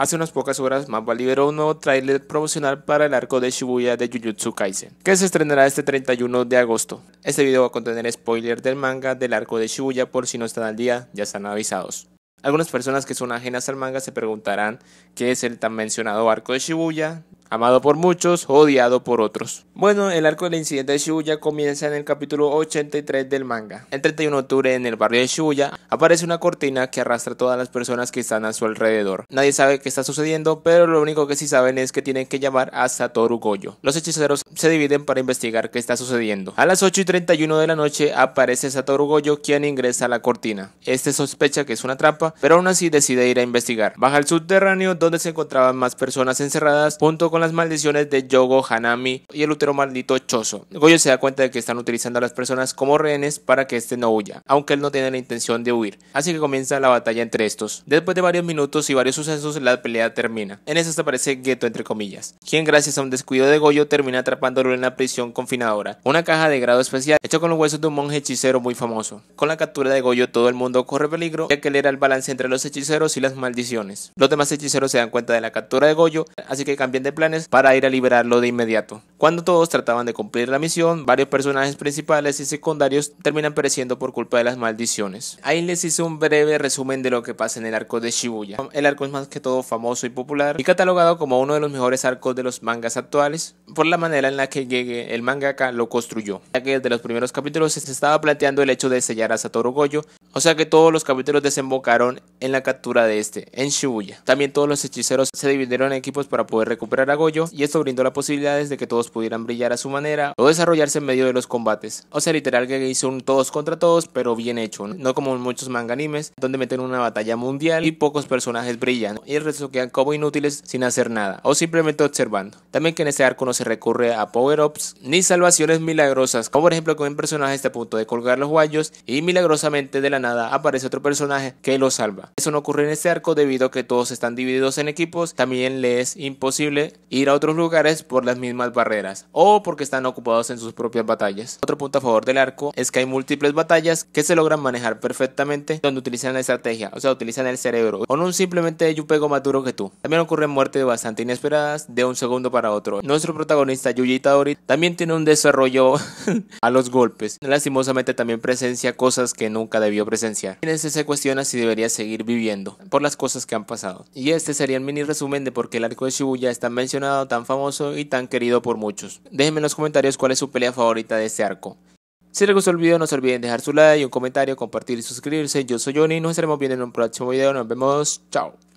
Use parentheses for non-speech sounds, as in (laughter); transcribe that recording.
Hace unas pocas horas, Mapa liberó un nuevo tráiler promocional para el arco de Shibuya de Jujutsu Kaisen, que se estrenará este 31 de agosto. Este video va a contener spoilers del manga del arco de Shibuya por si no están al día, ya están avisados. Algunas personas que son ajenas al manga se preguntarán qué es el tan mencionado arco de Shibuya, amado por muchos, odiado por otros. Bueno, el arco del incidente de Shibuya comienza en el capítulo 83 del manga. El 31 de octubre en el barrio de Shibuya aparece una cortina que arrastra a todas las personas que están a su alrededor. Nadie sabe qué está sucediendo, pero lo único que sí saben es que tienen que llamar a Satoru Goyo. Los hechiceros se dividen para investigar qué está sucediendo. A las 8 y 31 de la noche aparece Satoru Goyo quien ingresa a la cortina. Este sospecha que es una trampa, pero aún así decide ir a investigar. Baja al subterráneo donde se encontraban más personas encerradas junto con las maldiciones de Yogo, Hanami y el útero maldito Choso. Goyo se da cuenta de que están utilizando a las personas como rehenes para que este no huya, aunque él no tiene la intención de huir. Así que comienza la batalla entre estos. Después de varios minutos y varios sucesos, la pelea termina. En eso aparece Geto entre comillas, quien gracias a un descuido de Goyo termina atrapándolo en la prisión confinadora, una caja de grado especial hecha con los huesos de un monje hechicero muy famoso. Con la captura de Goyo todo el mundo corre peligro, ya que él era el balance entre los hechiceros y las maldiciones. Los demás hechiceros se dan cuenta de la captura de Goyo, así que cambian de plan para ir a liberarlo de inmediato. Cuando todos trataban de cumplir la misión, varios personajes principales y secundarios terminan pereciendo por culpa de las maldiciones. Ahí les hice un breve resumen de lo que pasa en el arco de Shibuya. El arco es más que todo famoso y popular y catalogado como uno de los mejores arcos de los mangas actuales por la manera en la que el mangaka, lo construyó, ya que desde los primeros capítulos se estaba planteando el hecho de sellar a Satoru Goyo o sea que todos los capítulos desembocaron en la captura de este, en Shibuya. También todos los hechiceros se dividieron en equipos para poder recuperar a Goyo, y esto brindó las posibilidades de que todos pudieran brillar a su manera o desarrollarse en medio de los combates. O sea, literal que hizo un todos contra todos, pero bien hecho, no como en muchos manga animes, donde meten una batalla mundial y pocos personajes brillan, y el resto quedan como inútiles sin hacer nada, o simplemente observando. También que en este arco no se recurre a power-ups ni salvaciones milagrosas, como por ejemplo que un personaje está a punto de colgar los guayos y milagrosamente de la nada aparece otro personaje que lo salva. Eso no ocurre en este arco debido a que todos están divididos en equipos, también le es imposible ir a otros lugares por las mismas barreras o porque están ocupados en sus propias batallas. Otro punto a favor del arco es que hay múltiples batallas que se logran manejar perfectamente donde utilizan la estrategia, o sea, utilizan el cerebro o no simplemente yo pego más duro que tú. También ocurren muertes bastante inesperadas de un segundo para otro. Nuestro protagonista Yuji Itadori también tiene un desarrollo (laughs) a los golpes. Lastimosamente también presencia cosas que nunca debió presencia. quienes se cuestiona si debería seguir viviendo por las cosas que han pasado. Y este sería el mini resumen de por qué el arco de Shibuya es tan mencionado, tan famoso y tan querido por muchos. Déjenme en los comentarios cuál es su pelea favorita de este arco. Si les gustó el video no se olviden dejar su like y un comentario, compartir y suscribirse. Yo soy Johnny nos estaremos viendo en un próximo video. Nos vemos. Chao.